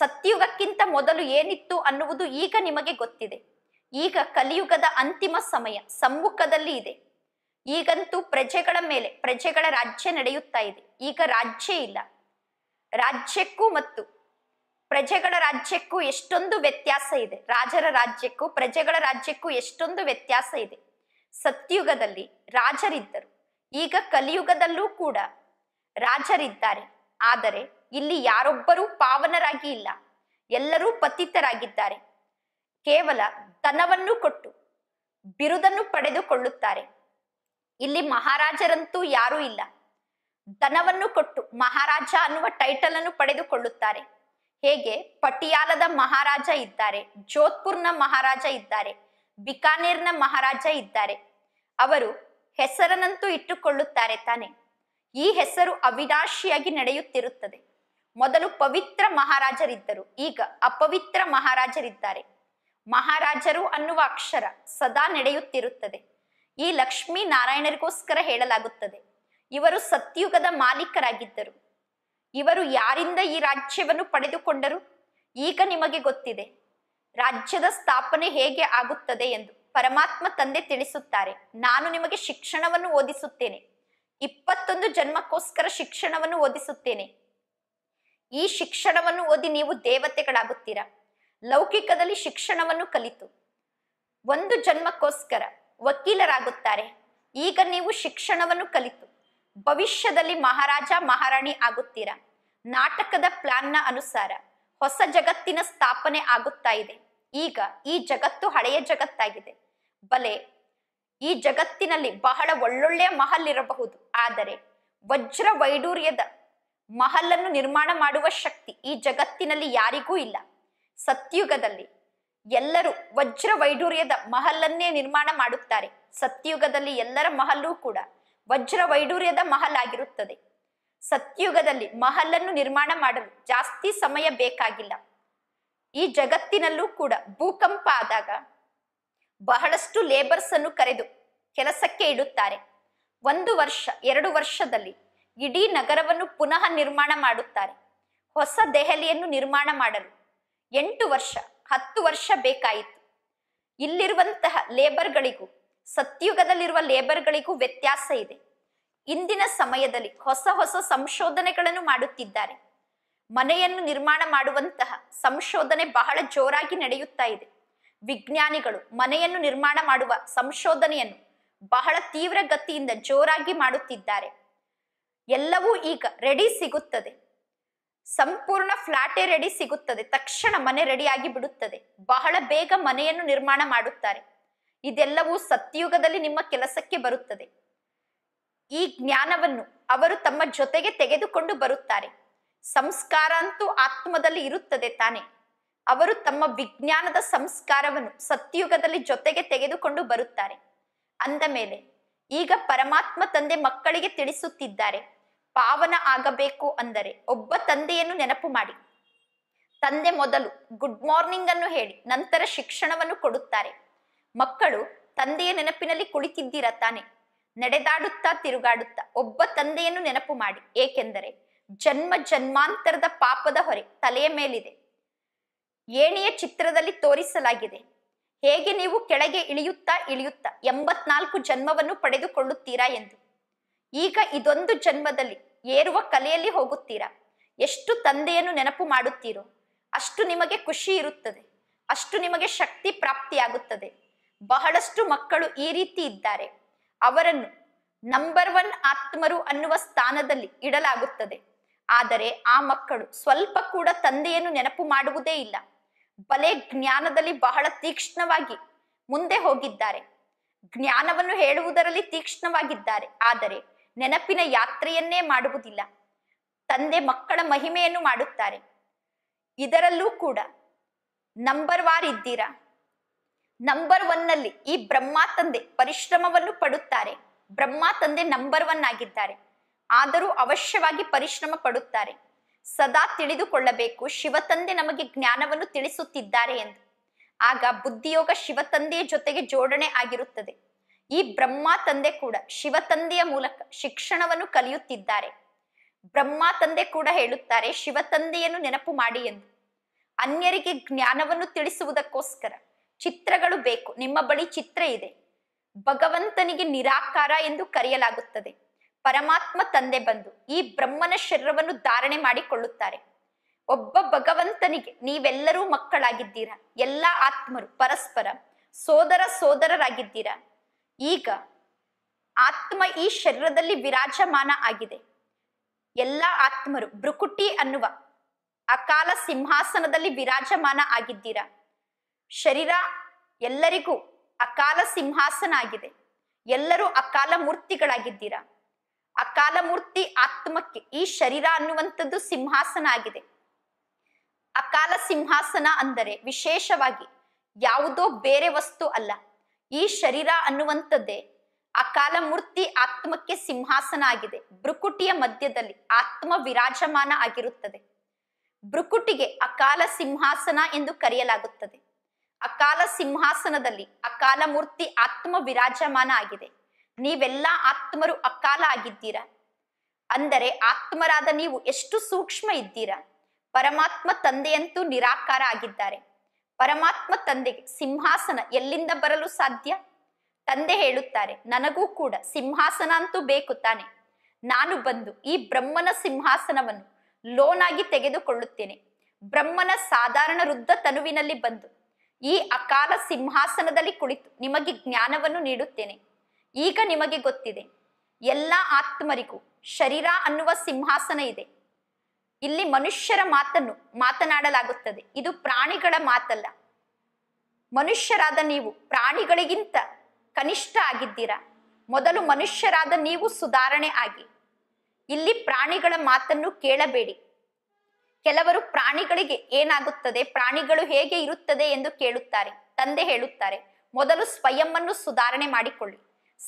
ಸತ್ಯುಗಕ್ಕಿಂತ ಮೊದಲು ಏನಿತ್ತು ಅನ್ನುವುದು ಈಗ ನಿಮಗೆ ಗೊತ್ತಿದೆ ಈಗ ಕಲಿಯುಗದ ಅಂತಿಮ ಸಮಯ ಸಮ್ಮುಖದಲ್ಲಿ ಇದೆ ಈಗಂತೂ ಪ್ರಜೆಗಳ ಮೇಲೆ ಪ್ರಜೆಗಳ ರಾಜ್ಯ ನಡೆಯುತ್ತಾ ಇದೆ ಈಗ ರಾಜ್ಯ ಇಲ್ಲ ರಾಜ್ಯಕ್ಕೂ ಮತ್ತು ಪ್ರಜೆಗಳ ರಾಜ್ಯಕ್ಕೂ ಎಷ್ಟೊಂದು ವ್ಯತ್ಯಾಸ ಇದೆ ರಾಜರ ರಾಜ್ಯಕ್ಕೂ ಪ್ರಜೆಗಳ ರಾಜ್ಯಕ್ಕೂ ಎಷ್ಟೊಂದು ವ್ಯತ್ಯಾಸ ಇದೆ ಸತ್ಯುಗದಲ್ಲಿ ರಾಜರಿದ್ದರು ಈಗ ಕಲಿಯುಗದಲ್ಲೂ ಕೂಡ ರಾಜರಿದ್ದಾರೆ ಆದರೆ ಇಲ್ಲಿ ಯಾರೊಬ್ಬರೂ ಪಾವನರಾಗಿ ಇಲ್ಲ ಎಲ್ಲರೂ ಪತಿತರಾಗಿದ್ದಾರೆ ಕೇವಲ ದನವನ್ನು ಕೊಟ್ಟು ಬಿರುದನ್ನು ಪಡೆದುಕೊಳ್ಳುತ್ತಾರೆ ಇಲ್ಲಿ ಮಹಾರಾಜರಂತೂ ಯಾರೂ ಇಲ್ಲ ದನವನ್ನು ಕೊಟ್ಟು ಮಹಾರಾಜ ಅನ್ನುವ ಟೈಟಲ್ ಅನ್ನು ಪಡೆದುಕೊಳ್ಳುತ್ತಾರೆ ಹೇಗೆ ಪಟಿಯಾಲದ ಮಹಾರಾಜ ಇದ್ದಾರೆ ಜೋಧ್ಪುರ್ನ ಮಹಾರಾಜ ಇದ್ದಾರೆ ಬಿಕಾನೇರ್ನ ಮಹಾರಾಜ ಇದ್ದಾರೆ ಅವರು ಹೆಸರನ್ನಂತೂ ಇಟ್ಟುಕೊಳ್ಳುತ್ತಾರೆ ತಾನೆ ಈ ಹೆಸರು ಅವಿನಾಶಿಯಾಗಿ ನಡೆಯುತ್ತಿರುತ್ತದೆ ಮೊದಲು ಪವಿತ್ರ ಮಹಾರಾಜರಿದ್ದರು ಈಗ ಅಪವಿತ್ರ ಮಹಾರಾಜರಿದ್ದಾರೆ ಮಹಾರಾಜರು ಅನ್ನುವ ಅಕ್ಷರ ಸದಾ ನಡೆಯುತ್ತಿರುತ್ತದೆ ಈ ಲಕ್ಷ್ಮೀ ನಾರಾಯಣರಿಗೋಸ್ಕರ ಹೇಳಲಾಗುತ್ತದೆ ಇವರು ಸತ್ಯುಗದ ಮಾಲೀಕರಾಗಿದ್ದರು ಇವರು ಯಾರಿಂದ ಈ ರಾಜ್ಯವನ್ನು ಪಡೆದುಕೊಂಡರು ಈಗ ನಿಮಗೆ ಗೊತ್ತಿದೆ ರಾಜ್ಯದ ಸ್ಥಾಪನೆ ಹೇಗೆ ಆಗುತ್ತದೆ ಎಂದು ಪರಮಾತ್ಮ ತಂದೆ ತಿಳಿಸುತ್ತಾರೆ ನಾನು ನಿಮಗೆ ಶಿಕ್ಷಣವನ್ನು ಓದಿಸುತ್ತೇನೆ ಇಪ್ಪತ್ತೊಂದು ಜನ್ಮಕ್ಕೋಸ್ಕರ ಶಿಕ್ಷಣವನ್ನು ಓದಿಸುತ್ತೇನೆ ಈ ಶಿಕ್ಷಣವನ್ನು ಓದಿ ನೀವು ದೇವತೆಗಳಾಗುತ್ತೀರಾ ಲೌಕಿಕದಲ್ಲಿ ಶಿಕ್ಷಣವನ್ನು ಕಲಿತು ಒಂದು ಜನ್ಮಕ್ಕೋಸ್ಕರ ವಕೀಲರಾಗುತ್ತಾರೆ ಈಗ ನೀವು ಶಿಕ್ಷಣವನ್ನು ಕಲಿತು ಭವಿಷ್ಯದಲ್ಲಿ ಮಹಾರಾಜ ಮಹಾರಾಣಿ ಆಗುತ್ತೀರಾ ನಾಟಕದ ಪ್ಲಾನ್ನ ಅನುಸಾರ ಹೊಸ ಜಗತ್ತಿನ ಸ್ಥಾಪನೆ ಆಗುತ್ತಾ ಇದೆ ಈಗ ಈ ಜಗತ್ತು ಹಳೆಯ ಜಗತ್ತಾಗಿದೆ ಬಲೆ ಈ ಜಗತ್ತಿನಲ್ಲಿ ಬಹಳ ಒಳ್ಳೊಳ್ಳೆಯ ಮಹಲ್ ಇರಬಹುದು ಆದರೆ ವಜ್ರ ವೈಡೂರ್ಯದ ಮಹಲ್ಲನ್ನು ನಿರ್ಮಾಣ ಮಾಡುವ ಶಕ್ತಿ ಈ ಜಗತ್ತಿನಲ್ಲಿ ಯಾರಿಗೂ ಇಲ್ಲ ಸತ್ಯುಗದಲ್ಲಿ ಎಲ್ಲರೂ ವಜ್ರ ವೈಡೂರ್ಯದ ಮಹಲನ್ನೇ ನಿರ್ಮಾಣ ಮಾಡುತ್ತಾರೆ ಸತ್ಯುಗದಲ್ಲಿ ಎಲ್ಲರ ಮಹಲ್ಲೂ ಕೂಡ ವಜ್ರ ವೈಡೂರ್ಯದ ಮಹಲ್ ಆಗಿರುತ್ತದೆ ಸತ್ಯುಗದಲ್ಲಿ ಮಹಲನ್ನು ನಿರ್ಮಾಣ ಮಾಡಲು ಜಾಸ್ತಿ ಸಮಯ ಬೇಕಾಗಿಲ್ಲ ಈ ಜಗತ್ತಿನಲ್ಲೂ ಕೂಡ ಭೂಕಂಪ ಆದಾಗ ಬಹಳಷ್ಟು ಲೇಬರ್ಸ್ ಅನ್ನು ಕರೆದು ಕೆಲಸಕ್ಕೆ ಇಡುತ್ತಾರೆ ಒಂದು ವರ್ಷ ಎರಡು ವರ್ಷದಲ್ಲಿ ಇಡೀ ನಗರವನ್ನು ಪುನಃ ನಿರ್ಮಾಣ ಮಾಡುತ್ತಾರೆ ಹೊಸ ದೆಹಲಿಯನ್ನು ನಿರ್ಮಾಣ ಮಾಡಲು ಎಂಟು ವರ್ಷ ಹತ್ತು ವರ್ಷ ಬೇಕಾಯಿತು ಇಲ್ಲಿರುವಂತಹ ಲೇಬರ್ಗಳಿಗೂ ಸತ್ಯುಗದಲ್ಲಿರುವ ಲೇಬರ್ಗಳಿಗೂ ವ್ಯತ್ಯಾಸ ಇದೆ ಇಂದಿನ ಸಮಯದಲ್ಲಿ ಹೊಸ ಹೊಸ ಸಂಶೋಧನೆಗಳನ್ನು ಮಾಡುತ್ತಿದ್ದಾರೆ ಮನೆಯನ್ನು ನಿರ್ಮಾಣ ಮಾಡುವಂತಹ ಸಂಶೋಧನೆ ಬಹಳ ಜೋರಾಗಿ ನಡೆಯುತ್ತಾ ಇದೆ ವಿಜ್ಞಾನಿಗಳು ಮನೆಯನ್ನು ನಿರ್ಮಾಣ ಮಾಡುವ ಸಂಶೋಧನೆಯನ್ನು ಬಹಳ ತೀವ್ರ ಗತಿಯಿಂದ ಜೋರಾಗಿ ಮಾಡುತ್ತಿದ್ದಾರೆ ಎಲ್ಲವೂ ಈಗ ರೆಡಿ ಸಿಗುತ್ತದೆ ಸಂಪೂರ್ಣ ಫ್ಲಾಟೇ ರೆಡಿ ಸಿಗುತ್ತದೆ ತಕ್ಷಣ ಮನೆ ರೆಡಿಯಾಗಿ ಬಿಡುತ್ತದೆ ಬಹಳ ಬೇಗ ಮನೆಯನ್ನು ನಿರ್ಮಾಣ ಮಾಡುತ್ತಾರೆ ಇದೆಲ್ಲವೂ ಸತ್ಯುಗದಲ್ಲಿ ನಿಮ್ಮ ಕೆಲಸಕ್ಕೆ ಬರುತ್ತದೆ ಈ ಜ್ಞಾನವನ್ನು ಅವರು ತಮ್ಮ ಜೊತೆಗೆ ತೆಗೆದುಕೊಂಡು ಬರುತ್ತಾರೆ ಸಂಸ್ಕಾರ ಅಂತೂ ಆತ್ಮದಲ್ಲಿ ಇರುತ್ತದೆ ತಾನೆ ಅವರು ತಮ್ಮ ವಿಜ್ಞಾನದ ಸಂಸ್ಕಾರವನ್ನು ಸತ್ಯುಗದಲ್ಲಿ ಜೊತೆಗೆ ತೆಗೆದುಕೊಂಡು ಬರುತ್ತಾರೆ ಅಂದ ಮೇಲೆ ಈಗ ಪರಮಾತ್ಮ ತಂದೆ ಮಕ್ಕಳಿಗೆ ತಿಳಿಸುತ್ತಿದ್ದಾರೆ ಪಾವನ ಆಗಬೇಕು ಅಂದರೆ ಒಬ್ಬ ತಂದೆಯನ್ನು ನೆನಪು ಮಾಡಿ ತಂದೆ ಮೊದಲು ಗುಡ್ ಮಾರ್ನಿಂಗ್ ಅನ್ನು ಹೇಳಿ ನಂತರ ಶಿಕ್ಷಣವನ್ನು ಕೊಡುತ್ತಾರೆ ಮಕ್ಕಳು ತಂದೆಯ ನೆನಪಿನಲ್ಲಿ ಕುಳಿತಿದ್ದೀರ ತಾನೆ ನಡೆದಾಡುತ್ತಾ ತಿರುಗಾಡುತ್ತಾ ಒಬ್ಬ ತಂದೆಯನ್ನು ನೆನಪು ಮಾಡಿ ಏಕೆಂದರೆ ಜನ್ಮ ಜನ್ಮಾಂತರದ ಪಾಪದ ಹೊರೆ ತಲೆಯ ಮೇಲಿದೆ ಏಣಿಯ ಚಿತ್ರದಲ್ಲಿ ತೋರಿಸಲಾಗಿದೆ ಹೇಗೆ ನೀವು ಕೆಳಗೆ ಇಳಿಯುತ್ತಾ ಇಳಿಯುತ್ತಾ ಎಂಬತ್ನಾಲ್ಕು ಜನ್ಮವನ್ನು ಪಡೆದುಕೊಳ್ಳುತ್ತೀರಾ ಎಂದು ಈಗ ಇದೊಂದು ಜನ್ಮದಲ್ಲಿ ಏರುವ ಕಲೆಯಲ್ಲಿ ಹೋಗುತ್ತೀರಾ ಎಷ್ಟು ತಂದೆಯನ್ನು ನೆನಪು ಮಾಡುತ್ತೀರೋ ಅಷ್ಟು ನಿಮಗೆ ಖುಷಿ ಇರುತ್ತದೆ ಅಷ್ಟು ನಿಮಗೆ ಶಕ್ತಿ ಪ್ರಾಪ್ತಿಯಾಗುತ್ತದೆ ಬಹಳಷ್ಟು ಮಕ್ಕಳು ಈ ರೀತಿ ಇದ್ದಾರೆ ಅವರನ್ನು ನಂಬರ್ ಒನ್ ಆತ್ಮರು ಅನ್ನುವ ಸ್ಥಾನದಲ್ಲಿ ಇಡಲಾಗುತ್ತದೆ ಆದರೆ ಆ ಮಕ್ಕಳು ಸ್ವಲ್ಪ ಕೂಡ ತಂದೆಯನ್ನು ನೆನಪು ಮಾಡುವುದೇ ಇಲ್ಲ ಬಲೆ ಜ್ಞಾನದಲ್ಲಿ ಬಹಳ ತೀಕ್ಷ್ಣವಾಗಿ ಮುಂದೆ ಹೋಗಿದ್ದಾರೆ ಜ್ಞಾನವನ್ನು ಹೇಳುವುದರಲ್ಲಿ ತೀಕ್ಷ್ಣವಾಗಿದ್ದಾರೆ ಆದರೆ ನೆನಪಿನ ಯಾತ್ರೆಯನ್ನೇ ಮಾಡುವುದಿಲ್ಲ ತಂದೆ ಮಕ್ಕಳ ಮಹಿಮೆಯನ್ನು ಮಾಡುತ್ತಾರೆ ಇದರಲ್ಲೂ ಕೂಡ ನಂಬರ್ ವಾರ್ ಇದ್ದೀರಾ ನಂಬರ್ ಒನ್ನಲ್ಲಿ ಈ ಬ್ರಹ್ಮ ತಂದೆ ಪರಿಶ್ರಮವನ್ನು ಪಡುತ್ತಾರೆ ಬ್ರಹ್ಮ ತಂದೆ ನಂಬರ್ ಒನ್ ಆಗಿದ್ದಾರೆ ಆದರೂ ಅವಶ್ಯವಾಗಿ ಪರಿಶ್ರಮ ಪಡುತ್ತಾರೆ ಸದಾ ತಿಳಿದುಕೊಳ್ಳಬೇಕು ಶಿವತಂದೆ ನಮಗೆ ಜ್ಞಾನವನ್ನು ತಿಳಿಸುತ್ತಿದ್ದಾರೆ ಎಂದು ಆಗ ಬುದ್ಧಿಯೋಗ ಶಿವತಂದೆಯ ಜೊತೆಗೆ ಜೋಡಣೆ ಆಗಿರುತ್ತದೆ ಈ ಬ್ರಹ್ಮ ತಂದೆ ಕೂಡ ಶಿವ ತಂದೆಯ ಮೂಲಕ ಶಿಕ್ಷಣವನ್ನು ಕಲಿಯುತ್ತಿದ್ದಾರೆ ಬ್ರಹ್ಮ ತಂದೆ ಕೂಡ ಹೇಳುತ್ತಾರೆ ಶಿವ ತಂದೆಯನ್ನು ನೆನಪು ಮಾಡಿ ಎಂದು ಅನ್ಯರಿಗೆ ಜ್ಞಾನವನ್ನು ತಿಳಿಸುವುದಕ್ಕೋಸ್ಕರ ಚಿತ್ರಗಳು ಬೇಕು ನಿಮ್ಮ ಬಳಿ ಚಿತ್ರ ಇದೆ ಭಗವಂತನಿಗೆ ನಿರಾಕಾರ ಎಂದು ಕರೆಯಲಾಗುತ್ತದೆ ಪರಮಾತ್ಮ ತಂದೆ ಬಂದು ಈ ಬ್ರಹ್ಮನ ಶರೀರವನ್ನು ಧಾರಣೆ ಮಾಡಿಕೊಳ್ಳುತ್ತಾರೆ ಒಬ್ಬ ಭಗವಂತನಿಗೆ ನೀವೆಲ್ಲರೂ ಮಕ್ಕಳಾಗಿದ್ದೀರಾ ಎಲ್ಲ ಆತ್ಮರು ಪರಸ್ಪರ ಸೋದರ ಸೋದರರಾಗಿದ್ದೀರಾ ಈಗ ಆತ್ಮ ಈ ಶರೀರದಲ್ಲಿ ವಿರಾಜಮಾನ ಆಗಿದೆ ಎಲ್ಲ ಆತ್ಮರು ಬ್ರುಕುಟಿ ಅನ್ನುವ ಅಕಾಲ ಸಿಂಹಾಸನದಲ್ಲಿ ವಿರಾಜಮಾನ ಆಗಿದ್ದೀರಾ ಶರೀರ ಎಲ್ಲರಿಗೂ ಅಕಾಲ ಸಿಂಹಾಸನ ಆಗಿದೆ ಎಲ್ಲರೂ ಅಕಾಲ ಮೂರ್ತಿಗಳಾಗಿದ್ದೀರಾ ಅಕಾಲ ಮೂರ್ತಿ ಆತ್ಮಕ್ಕೆ ಈ ಶರೀರ ಅನ್ನುವಂಥದ್ದು ಸಿಂಹಾಸನ ಆಗಿದೆ ಅಕಾಲ ಸಿಂಹಾಸನ ಅಂದರೆ ವಿಶೇಷವಾಗಿ ಯಾವುದೋ ಬೇರೆ ವಸ್ತು ಅಲ್ಲ ಈ ಶರೀರ ಅನ್ನುವಂಥದ್ದೇ ಆ ಕಾಲಮೂರ್ತಿ ಆತ್ಮಕ್ಕೆ ಸಿಂಹಾಸನ ಆಗಿದೆ ಭ್ರುಕುಟಿಯ ಮಧ್ಯದಲ್ಲಿ ಆತ್ಮ ವಿರಾಜಮಾನ ಆಗಿರುತ್ತದೆ ಭ್ರುಕುಟಿಗೆ ಅಕಾಲ ಸಿಂಹಾಸನ ಎಂದು ಕರೆಯಲಾಗುತ್ತದೆ ಅಕಾಲ ಸಿಂಹಾಸನದಲ್ಲಿ ಅಕಾಲ ಮೂರ್ತಿ ಆತ್ಮ ವಿರಾಜಮಾನ ಆಗಿದೆ ನೀವೆಲ್ಲ ಆತ್ಮರು ಅಕಾಲ ಆಗಿದ್ದೀರಾ ಅಂದರೆ ಆತ್ಮರಾದ ನೀವು ಎಷ್ಟು ಸೂಕ್ಷ್ಮ ಇದ್ದೀರಾ ಪರಮಾತ್ಮ ತಂದೆಯಂತೂ ನಿರಾಕಾರ ಆಗಿದ್ದಾರೆ ಪರಮಾತ್ಮ ತಂದೆಗೆ ಸಿಂಹಾಸನ ಎಲ್ಲಿಂದ ಬರಲು ಸಾಧ್ಯ ತಂದೆ ಹೇಳುತ್ತಾರೆ ನನಗೂ ಕೂಡ ಸಿಂಹಾಸನ ಅಂತೂ ಬೇಕು ತಾನೆ ನಾನು ಬಂದು ಈ ಬ್ರಹ್ಮನ ಸಿಂಹಾಸನವನ್ನು ಲೋನಾಗಿ ತೆಗೆದುಕೊಳ್ಳುತ್ತೇನೆ ಬ್ರಹ್ಮನ ಸಾಧಾರಣ ವೃದ್ಧ ತನುವಿನಲ್ಲಿ ಬಂದು ಈ ಅಕಾಲ ಸಿಂಹಾಸನದಲ್ಲಿ ಕುಳಿತು ನಿಮಗೆ ಜ್ಞಾನವನ್ನು ನೀಡುತ್ತೇನೆ ಈಗ ನಿಮಗೆ ಗೊತ್ತಿದೆ ಎಲ್ಲ ಆತ್ಮರಿಗೂ ಶರೀರ ಅನ್ನುವ ಸಿಂಹಾಸನ ಇದೆ ಇಲ್ಲಿ ಮನುಷ್ಯರ ಮಾತನ್ನು ಮಾತನಾಡಲಾಗುತ್ತದೆ ಇದು ಪ್ರಾಣಿಗಳ ಮಾತಲ್ಲ ಮನುಷ್ಯರಾದ ನೀವು ಪ್ರಾಣಿಗಳಿಗಿಂತ ಕನಿಷ್ಠ ಆಗಿದ್ದೀರಾ ಮೊದಲು ಮನುಷ್ಯರಾದ ನೀವು ಸುಧಾರಣೆ ಆಗಿ ಇಲ್ಲಿ ಪ್ರಾಣಿಗಳ ಮಾತನ್ನು ಕೇಳಬೇಡಿ ಕೆಲವರು ಪ್ರಾಣಿಗಳಿಗೆ ಏನಾಗುತ್ತದೆ ಪ್ರಾಣಿಗಳು ಹೇಗೆ ಇರುತ್ತದೆ ಎಂದು ಕೇಳುತ್ತಾರೆ ತಂದೆ ಹೇಳುತ್ತಾರೆ ಮೊದಲು ಸ್ವಯಂನ್ನು ಸುಧಾರಣೆ ಮಾಡಿಕೊಳ್ಳಿ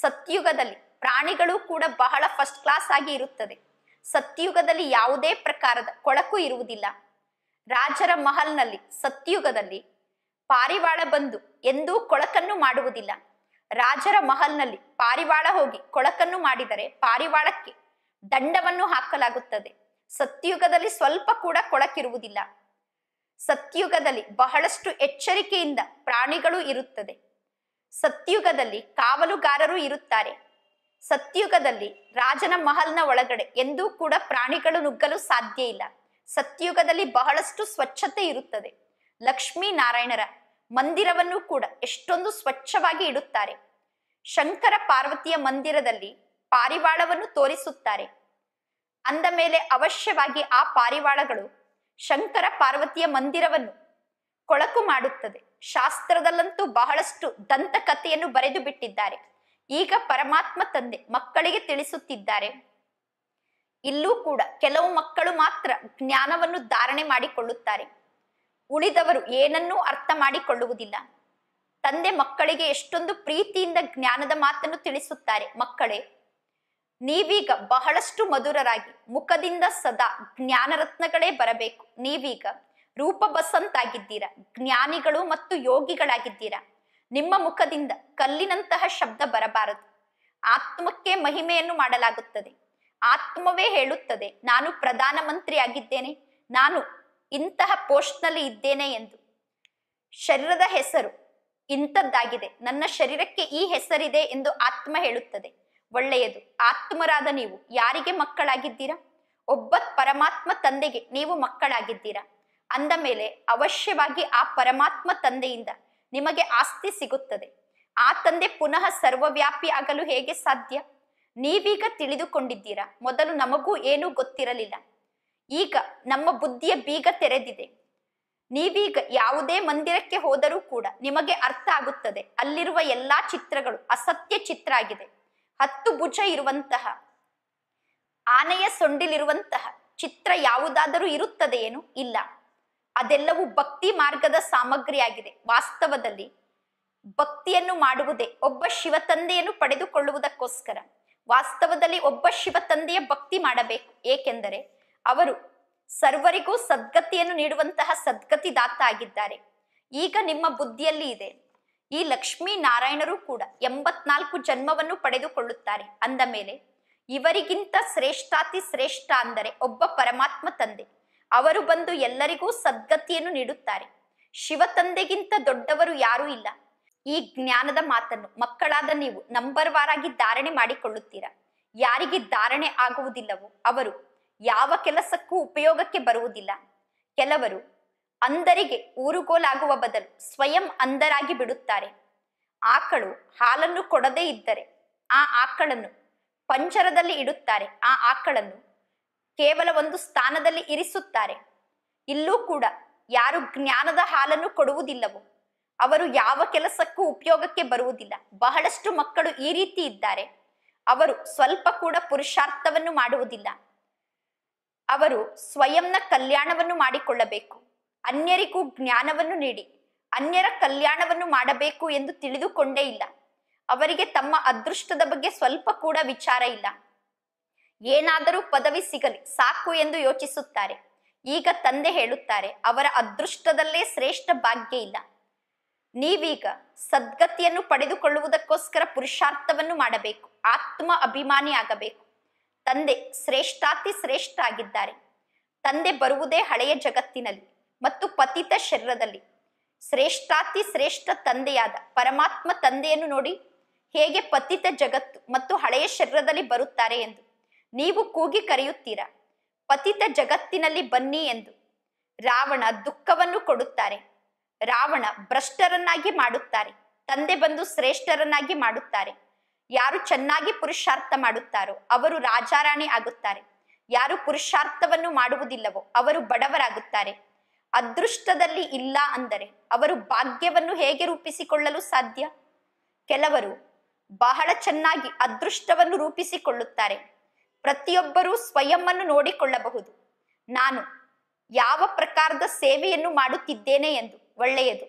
ಸತ್ಯುಗದಲ್ಲಿ ಪ್ರಾಣಿಗಳು ಕೂಡ ಬಹಳ ಫಸ್ಟ್ ಕ್ಲಾಸ್ ಆಗಿ ಇರುತ್ತದೆ ಸತ್ಯುಗದಲ್ಲಿ ಯಾವುದೇ ಪ್ರಕಾರದ ಕೊಳಕು ಇರುವುದಿಲ್ಲ ರಾಜರ ಮಹಲ್ನಲ್ಲಿ ಸತ್ಯುಗದಲ್ಲಿ ಪಾರಿವಾಳ ಬಂದು ಎಂದೂ ಕೊಳಕನ್ನು ಮಾಡುವುದಿಲ್ಲ ರಾಜರ ಮಹಲ್ನಲ್ಲಿ ಪಾರಿವಾಳ ಹೋಗಿ ಕೊಳಕನ್ನು ಮಾಡಿದರೆ ಪಾರಿವಾಳಕ್ಕೆ ದಂಡವನ್ನು ಹಾಕಲಾಗುತ್ತದೆ ಸತ್ಯುಗದಲ್ಲಿ ಸ್ವಲ್ಪ ಕೂಡ ಕೊಳಕಿರುವುದಿಲ್ಲ ಸತ್ಯುಗದಲ್ಲಿ ಬಹಳಷ್ಟು ಎಚ್ಚರಿಕೆಯಿಂದ ಪ್ರಾಣಿಗಳು ಇರುತ್ತದೆ ಸತ್ಯುಗದಲ್ಲಿ ಕಾವಲುಗಾರರು ಇರುತ್ತಾರೆ ಸತ್ಯುಗದಲ್ಲಿ ರಾಜನ ಮಹಲ್ನ ಒಳಗಡೆ ಎಂದೂ ಕೂಡ ಪ್ರಾಣಿಗಳು ನುಗ್ಗಲು ಸಾಧ್ಯ ಇಲ್ಲ ಸತ್ಯುಗದಲ್ಲಿ ಬಹಳಷ್ಟು ಸ್ವಚ್ಛತೆ ಇರುತ್ತದೆ ಲಕ್ಷ್ಮೀ ನಾರಾಯಣರ ಮಂದಿರವನ್ನು ಕೂಡ ಎಷ್ಟೊಂದು ಸ್ವಚ್ಛವಾಗಿ ಇಡುತ್ತಾರೆ ಶಂಕರ ಪಾರ್ವತಿಯ ಮಂದಿರದಲ್ಲಿ ಪಾರಿವಾಳವನ್ನು ತೋರಿಸುತ್ತಾರೆ ಅಂದ ಮೇಲೆ ಅವಶ್ಯವಾಗಿ ಆ ಪಾರಿವಾಳಗಳು ಶಂಕರ ಪಾರ್ವತಿಯ ಮಂದಿರವನ್ನು ಕೊಳಕು ಮಾಡುತ್ತದೆ ಶಾಸ್ತ್ರದಲ್ಲಂತೂ ಬಹಳಷ್ಟು ದಂತಕಥೆಯನ್ನು ಬರೆದು ಬಿಟ್ಟಿದ್ದಾರೆ ಈಗ ಪರಮಾತ್ಮ ತಂದೆ ಮಕ್ಕಳಿಗೆ ತಿಳಿಸುತ್ತಿದ್ದಾರೆ ಇಲ್ಲೂ ಕೂಡ ಕೆಲವು ಮಕ್ಕಳು ಮಾತ್ರ ಜ್ಞಾನವನ್ನು ಧಾರಣೆ ಮಾಡಿಕೊಳ್ಳುತ್ತಾರೆ ಉಳಿದವರು ಏನನ್ನೂ ಅರ್ಥ ಮಾಡಿಕೊಳ್ಳುವುದಿಲ್ಲ ತಂದೆ ಮಕ್ಕಳಿಗೆ ಎಷ್ಟೊಂದು ಪ್ರೀತಿಯಿಂದ ಜ್ಞಾನದ ಮಾತನ್ನು ತಿಳಿಸುತ್ತಾರೆ ಮಕ್ಕಳೇ ನೀವೀಗ ಬಹಳಷ್ಟು ಮಧುರರಾಗಿ ಮುಖದಿಂದ ಸದಾ ಜ್ಞಾನರತ್ನಗಳೇ ಬರಬೇಕು ನೀವೀಗ ರೂಪ ಬಸಂತಾಗಿದ್ದೀರಾ ಜ್ಞಾನಿಗಳು ಮತ್ತು ಯೋಗಿಗಳಾಗಿದ್ದೀರಾ ನಿಮ್ಮ ಮುಖದಿಂದ ಕಲ್ಲಿನಂತಹ ಶಬ್ದ ಬರಬಾರದು ಆತ್ಮಕ್ಕೆ ಮಹಿಮೆಯನ್ನು ಮಾಡಲಾಗುತ್ತದೆ ಆತ್ಮವೇ ಹೇಳುತ್ತದೆ ನಾನು ಪ್ರಧಾನ ಮಂತ್ರಿ ಆಗಿದ್ದೇನೆ ನಾನು ಇಂತಹ ಪೋಸ್ಟ್ನಲ್ಲಿ ಇದ್ದೇನೆ ಎಂದು ಶರೀರದ ಹೆಸರು ಇಂಥದ್ದಾಗಿದೆ ನನ್ನ ಶರೀರಕ್ಕೆ ಈ ಹೆಸರಿದೆ ಎಂದು ಆತ್ಮ ಹೇಳುತ್ತದೆ ಒಳ್ಳೆಯದು ಆತ್ಮರಾದ ನೀವು ಯಾರಿಗೆ ಮಕ್ಕಳಾಗಿದ್ದೀರಾ ಒಬ್ಬ ಪರಮಾತ್ಮ ತಂದೆಗೆ ನೀವು ಮಕ್ಕಳಾಗಿದ್ದೀರಾ ಅಂದ ಮೇಲೆ ಅವಶ್ಯವಾಗಿ ಆ ಪರಮಾತ್ಮ ತಂದೆಯಿಂದ ನಿಮಗೆ ಆಸ್ತಿ ಸಿಗುತ್ತದೆ ಆ ತಂದೆ ಪುನಃ ಸರ್ವವ್ಯಾಪಿ ಆಗಲು ಹೇಗೆ ಸಾಧ್ಯ ನೀವೀಗ ತಿಳಿದುಕೊಂಡಿದ್ದೀರಾ ಮೊದಲು ನಮಗೂ ಏನೂ ಗೊತ್ತಿರಲಿಲ್ಲ ಈಗ ನಮ್ಮ ಬುದ್ಧಿಯ ಬೀಗ ತೆರೆದಿದೆ ನೀವೀಗ ಯಾವುದೇ ಮಂದಿರಕ್ಕೆ ಹೋದರೂ ಕೂಡ ನಿಮಗೆ ಅರ್ಥ ಆಗುತ್ತದೆ ಅಲ್ಲಿರುವ ಎಲ್ಲಾ ಚಿತ್ರಗಳು ಅಸತ್ಯ ಚಿತ್ರ ಆಗಿದೆ ಹತ್ತು ಭುಜ ಇರುವಂತಹ ಆನೆಯ ಸೊಂಡಿಲಿರುವಂತಹ ಚಿತ್ರ ಯಾವುದಾದರೂ ಏನು ಇಲ್ಲ ಅದೆಲ್ಲವೂ ಭಕ್ತಿ ಮಾರ್ಗದ ಸಾಮಗ್ರಿಯಾಗಿದೆ ವಾಸ್ತವದಲ್ಲಿ ಭಕ್ತಿಯನ್ನು ಮಾಡುವುದೇ ಒಬ್ಬ ಶಿವ ತಂದೆಯನ್ನು ಪಡೆದುಕೊಳ್ಳುವುದಕ್ಕೋಸ್ಕರ ವಾಸ್ತವದಲ್ಲಿ ಒಬ್ಬ ಶಿವ ತಂದೆಯ ಭಕ್ತಿ ಮಾಡಬೇಕು ಏಕೆಂದರೆ ಅವರು ಸರ್ವರಿಗೂ ಸದ್ಗತಿಯನ್ನು ನೀಡುವಂತಹ ದಾತ ಆಗಿದ್ದಾರೆ ಈಗ ನಿಮ್ಮ ಬುದ್ಧಿಯಲ್ಲಿ ಇದೆ ಈ ಲಕ್ಷ್ಮೀ ನಾರಾಯಣರು ಕೂಡ ಎಂಬತ್ನಾಲ್ಕು ಜನ್ಮವನ್ನು ಪಡೆದುಕೊಳ್ಳುತ್ತಾರೆ ಅಂದ ಮೇಲೆ ಇವರಿಗಿಂತ ಶ್ರೇಷ್ಠಾತಿ ಶ್ರೇಷ್ಠ ಅಂದರೆ ಒಬ್ಬ ಪರಮಾತ್ಮ ತಂದೆ ಅವರು ಬಂದು ಎಲ್ಲರಿಗೂ ಸದ್ಗತಿಯನ್ನು ನೀಡುತ್ತಾರೆ ಶಿವ ತಂದೆಗಿಂತ ದೊಡ್ಡವರು ಯಾರೂ ಇಲ್ಲ ಈ ಜ್ಞಾನದ ಮಾತನ್ನು ಮಕ್ಕಳಾದ ನೀವು ನಂಬರ್ ವಾರಾಗಿ ಧಾರಣೆ ಮಾಡಿಕೊಳ್ಳುತ್ತೀರಾ ಯಾರಿಗೆ ಧಾರಣೆ ಆಗುವುದಿಲ್ಲವೋ ಅವರು ಯಾವ ಕೆಲಸಕ್ಕೂ ಉಪಯೋಗಕ್ಕೆ ಬರುವುದಿಲ್ಲ ಕೆಲವರು ಅಂದರಿಗೆ ಊರುಗೋಲಾಗುವ ಬದಲು ಸ್ವಯಂ ಅಂದರಾಗಿ ಬಿಡುತ್ತಾರೆ ಆಕಳು ಹಾಲನ್ನು ಕೊಡದೇ ಇದ್ದರೆ ಆ ಆಕಳನ್ನು ಪಂಜರದಲ್ಲಿ ಇಡುತ್ತಾರೆ ಆ ಆಕಳನ್ನು ಕೇವಲ ಒಂದು ಸ್ಥಾನದಲ್ಲಿ ಇರಿಸುತ್ತಾರೆ ಇಲ್ಲೂ ಕೂಡ ಯಾರು ಜ್ಞಾನದ ಹಾಲನ್ನು ಕೊಡುವುದಿಲ್ಲವೋ ಅವರು ಯಾವ ಕೆಲಸಕ್ಕೂ ಉಪಯೋಗಕ್ಕೆ ಬರುವುದಿಲ್ಲ ಬಹಳಷ್ಟು ಮಕ್ಕಳು ಈ ರೀತಿ ಇದ್ದಾರೆ ಅವರು ಸ್ವಲ್ಪ ಕೂಡ ಪುರುಷಾರ್ಥವನ್ನು ಮಾಡುವುದಿಲ್ಲ ಅವರು ಸ್ವಯಂನ ಕಲ್ಯಾಣವನ್ನು ಮಾಡಿಕೊಳ್ಳಬೇಕು ಅನ್ಯರಿಗೂ ಜ್ಞಾನವನ್ನು ನೀಡಿ ಅನ್ಯರ ಕಲ್ಯಾಣವನ್ನು ಮಾಡಬೇಕು ಎಂದು ತಿಳಿದುಕೊಂಡೇ ಇಲ್ಲ ಅವರಿಗೆ ತಮ್ಮ ಅದೃಷ್ಟದ ಬಗ್ಗೆ ಸ್ವಲ್ಪ ಕೂಡ ವಿಚಾರ ಇಲ್ಲ ಏನಾದರೂ ಪದವಿ ಸಿಗಲಿ ಸಾಕು ಎಂದು ಯೋಚಿಸುತ್ತಾರೆ ಈಗ ತಂದೆ ಹೇಳುತ್ತಾರೆ ಅವರ ಅದೃಷ್ಟದಲ್ಲೇ ಶ್ರೇಷ್ಠ ಭಾಗ್ಯ ಇಲ್ಲ ನೀವೀಗ ಸದ್ಗತಿಯನ್ನು ಪಡೆದುಕೊಳ್ಳುವುದಕ್ಕೋಸ್ಕರ ಪುರುಷಾರ್ಥವನ್ನು ಮಾಡಬೇಕು ಆತ್ಮ ಅಭಿಮಾನಿ ಆಗಬೇಕು ತಂದೆ ಶ್ರೇಷ್ಠಾತಿ ಶ್ರೇಷ್ಠ ಆಗಿದ್ದಾರೆ ತಂದೆ ಬರುವುದೇ ಹಳೆಯ ಜಗತ್ತಿನಲ್ಲಿ ಮತ್ತು ಪತಿತ ಶರೀರದಲ್ಲಿ ಶ್ರೇಷ್ಠಾತಿ ಶ್ರೇಷ್ಠ ತಂದೆಯಾದ ಪರಮಾತ್ಮ ತಂದೆಯನ್ನು ನೋಡಿ ಹೇಗೆ ಪತಿತ ಜಗತ್ತು ಮತ್ತು ಹಳೆಯ ಶರೀರದಲ್ಲಿ ಬರುತ್ತಾರೆ ಎಂದು ನೀವು ಕೂಗಿ ಕರೆಯುತ್ತೀರಾ ಪತಿತ ಜಗತ್ತಿನಲ್ಲಿ ಬನ್ನಿ ಎಂದು ರಾವಣ ದುಃಖವನ್ನು ಕೊಡುತ್ತಾರೆ ರಾವಣ ಭ್ರಷ್ಟರನ್ನಾಗಿ ಮಾಡುತ್ತಾರೆ ತಂದೆ ಬಂದು ಶ್ರೇಷ್ಠರನ್ನಾಗಿ ಮಾಡುತ್ತಾರೆ ಯಾರು ಚೆನ್ನಾಗಿ ಪುರುಷಾರ್ಥ ಮಾಡುತ್ತಾರೋ ಅವರು ರಾಜಾರಾಣಿ ಆಗುತ್ತಾರೆ ಯಾರು ಪುರುಷಾರ್ಥವನ್ನು ಮಾಡುವುದಿಲ್ಲವೋ ಅವರು ಬಡವರಾಗುತ್ತಾರೆ ಅದೃಷ್ಟದಲ್ಲಿ ಇಲ್ಲ ಅಂದರೆ ಅವರು ಭಾಗ್ಯವನ್ನು ಹೇಗೆ ರೂಪಿಸಿಕೊಳ್ಳಲು ಸಾಧ್ಯ ಕೆಲವರು ಬಹಳ ಚೆನ್ನಾಗಿ ಅದೃಷ್ಟವನ್ನು ರೂಪಿಸಿಕೊಳ್ಳುತ್ತಾರೆ ಪ್ರತಿಯೊಬ್ಬರೂ ಸ್ವಯಂನ್ನು ನೋಡಿಕೊಳ್ಳಬಹುದು ನಾನು ಯಾವ ಪ್ರಕಾರದ ಸೇವೆಯನ್ನು ಮಾಡುತ್ತಿದ್ದೇನೆ ಎಂದು ಒಳ್ಳೆಯದು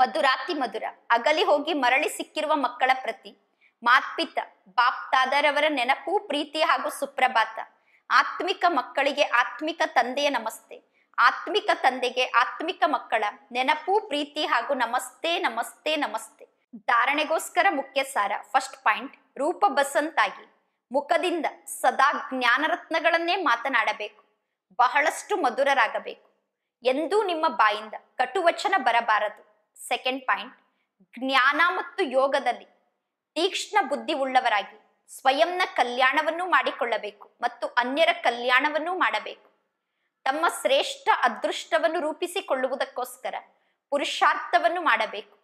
ಮಧುರಾತಿ ಮಧುರ ಅಗಲಿ ಹೋಗಿ ಮರಳಿ ಸಿಕ್ಕಿರುವ ಮಕ್ಕಳ ಪ್ರತಿ ಮಾತ್ಪಿತ ಬಾಪ್ತಾದರವರ ನೆನಪು ಪ್ರೀತಿ ಹಾಗೂ ಸುಪ್ರಭಾತ ಆತ್ಮಿಕ ಮಕ್ಕಳಿಗೆ ಆತ್ಮಿಕ ತಂದೆಯ ನಮಸ್ತೆ ಆತ್ಮಿಕ ತಂದೆಗೆ ಆತ್ಮಿಕ ಮಕ್ಕಳ ನೆನಪು ಪ್ರೀತಿ ಹಾಗೂ ನಮಸ್ತೆ ನಮಸ್ತೆ ನಮಸ್ತೆ ಧಾರಣೆಗೋಸ್ಕರ ಮುಖ್ಯ ಸಾರ ಫಸ್ಟ್ ಪಾಯಿಂಟ್ ರೂಪ ಬಸಂತಾಗಿ ಮುಖದಿಂದ ಸದಾ ಜ್ಞಾನರತ್ನಗಳನ್ನೇ ಮಾತನಾಡಬೇಕು ಬಹಳಷ್ಟು ಮಧುರರಾಗಬೇಕು ಎಂದೂ ನಿಮ್ಮ ಬಾಯಿಂದ ಕಟುವಚನ ಬರಬಾರದು ಸೆಕೆಂಡ್ ಪಾಯಿಂಟ್ ಜ್ಞಾನ ಮತ್ತು ಯೋಗದಲ್ಲಿ ತೀಕ್ಷ್ಣ ಬುದ್ಧಿ ಉಳ್ಳವರಾಗಿ ಸ್ವಯಂನ ಕಲ್ಯಾಣವನ್ನು ಮಾಡಿಕೊಳ್ಳಬೇಕು ಮತ್ತು ಅನ್ಯರ ಕಲ್ಯಾಣವನ್ನು ಮಾಡಬೇಕು ತಮ್ಮ ಶ್ರೇಷ್ಠ ಅದೃಷ್ಟವನ್ನು ರೂಪಿಸಿಕೊಳ್ಳುವುದಕ್ಕೋಸ್ಕರ ಪುರುಷಾರ್ಥವನ್ನು ಮಾಡಬೇಕು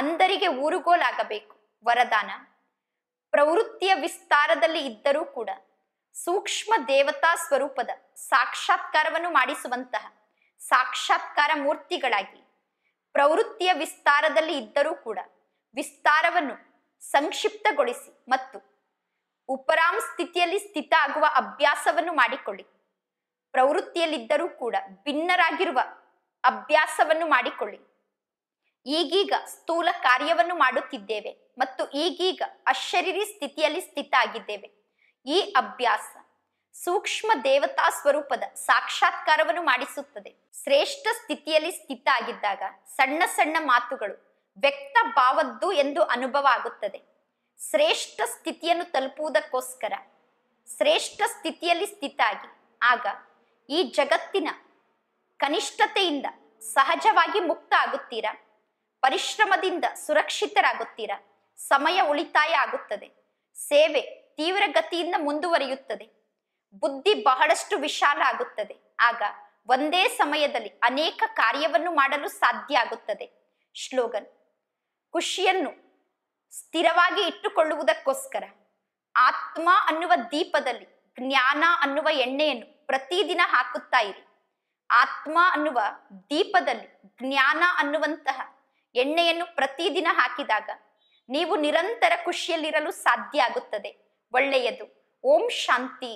ಅಂದರಿಗೆ ಊರುಗೋಲಾಗಬೇಕು ವರದಾನ ಪ್ರವೃತ್ತಿಯ ವಿಸ್ತಾರದಲ್ಲಿ ಇದ್ದರೂ ಕೂಡ ಸೂಕ್ಷ್ಮ ದೇವತಾ ಸ್ವರೂಪದ ಸಾಕ್ಷಾತ್ಕಾರವನ್ನು ಮಾಡಿಸುವಂತಹ ಸಾಕ್ಷಾತ್ಕಾರ ಮೂರ್ತಿಗಳಾಗಿ ಪ್ರವೃತ್ತಿಯ ವಿಸ್ತಾರದಲ್ಲಿ ಇದ್ದರೂ ಕೂಡ ವಿಸ್ತಾರವನ್ನು ಸಂಕ್ಷಿಪ್ತಗೊಳಿಸಿ ಮತ್ತು ಉಪರಾಮ್ ಸ್ಥಿತಿಯಲ್ಲಿ ಸ್ಥಿತ ಆಗುವ ಅಭ್ಯಾಸವನ್ನು ಮಾಡಿಕೊಳ್ಳಿ ಪ್ರವೃತ್ತಿಯಲ್ಲಿದ್ದರೂ ಕೂಡ ಭಿನ್ನರಾಗಿರುವ ಅಭ್ಯಾಸವನ್ನು ಮಾಡಿಕೊಳ್ಳಿ ಈಗೀಗ ಸ್ಥೂಲ ಕಾರ್ಯವನ್ನು ಮಾಡುತ್ತಿದ್ದೇವೆ ಮತ್ತು ಈಗೀಗ ಅಶರೀರಿ ಸ್ಥಿತಿಯಲ್ಲಿ ಸ್ಥಿತ ಆಗಿದ್ದೇವೆ ಈ ಅಭ್ಯಾಸ ಸೂಕ್ಷ್ಮ ದೇವತಾ ಸ್ವರೂಪದ ಸಾಕ್ಷಾತ್ಕಾರವನ್ನು ಮಾಡಿಸುತ್ತದೆ ಶ್ರೇಷ್ಠ ಸ್ಥಿತಿಯಲ್ಲಿ ಸ್ಥಿತ ಆಗಿದ್ದಾಗ ಸಣ್ಣ ಸಣ್ಣ ಮಾತುಗಳು ವ್ಯಕ್ತ ಭಾವದ್ದು ಎಂದು ಅನುಭವ ಆಗುತ್ತದೆ ಶ್ರೇಷ್ಠ ಸ್ಥಿತಿಯನ್ನು ತಲುಪುವುದಕ್ಕೋಸ್ಕರ ಶ್ರೇಷ್ಠ ಸ್ಥಿತಿಯಲ್ಲಿ ಸ್ಥಿತ ಆಗಿ ಆಗ ಈ ಜಗತ್ತಿನ ಕನಿಷ್ಠತೆಯಿಂದ ಸಹಜವಾಗಿ ಮುಕ್ತ ಆಗುತ್ತೀರಾ ಪರಿಶ್ರಮದಿಂದ ಸುರಕ್ಷಿತರಾಗುತ್ತೀರಾ ಸಮಯ ಉಳಿತಾಯ ಆಗುತ್ತದೆ ಸೇವೆ ತೀವ್ರ ಗತಿಯಿಂದ ಮುಂದುವರಿಯುತ್ತದೆ ಬುದ್ಧಿ ಬಹಳಷ್ಟು ವಿಶಾಲ ಆಗುತ್ತದೆ ಆಗ ಒಂದೇ ಸಮಯದಲ್ಲಿ ಅನೇಕ ಕಾರ್ಯವನ್ನು ಮಾಡಲು ಸಾಧ್ಯ ಆಗುತ್ತದೆ ಶ್ಲೋಗನ್ ಖುಷಿಯನ್ನು ಸ್ಥಿರವಾಗಿ ಇಟ್ಟುಕೊಳ್ಳುವುದಕ್ಕೋಸ್ಕರ ಆತ್ಮ ಅನ್ನುವ ದೀಪದಲ್ಲಿ ಜ್ಞಾನ ಅನ್ನುವ ಎಣ್ಣೆಯನ್ನು ಪ್ರತಿದಿನ ಹಾಕುತ್ತಾ ಇರಿ ಆತ್ಮ ಅನ್ನುವ ದೀಪದಲ್ಲಿ ಜ್ಞಾನ ಅನ್ನುವಂತಹ ಎಣ್ಣೆಯನ್ನು ಪ್ರತಿದಿನ ಹಾಕಿದಾಗ ನೀವು ನಿರಂತರ ಖುಷಿಯಲ್ಲಿರಲು ಸಾಧ್ಯ ಆಗುತ್ತದೆ ಒಳ್ಳೆಯದು ಓಂ ಶಾಂತಿ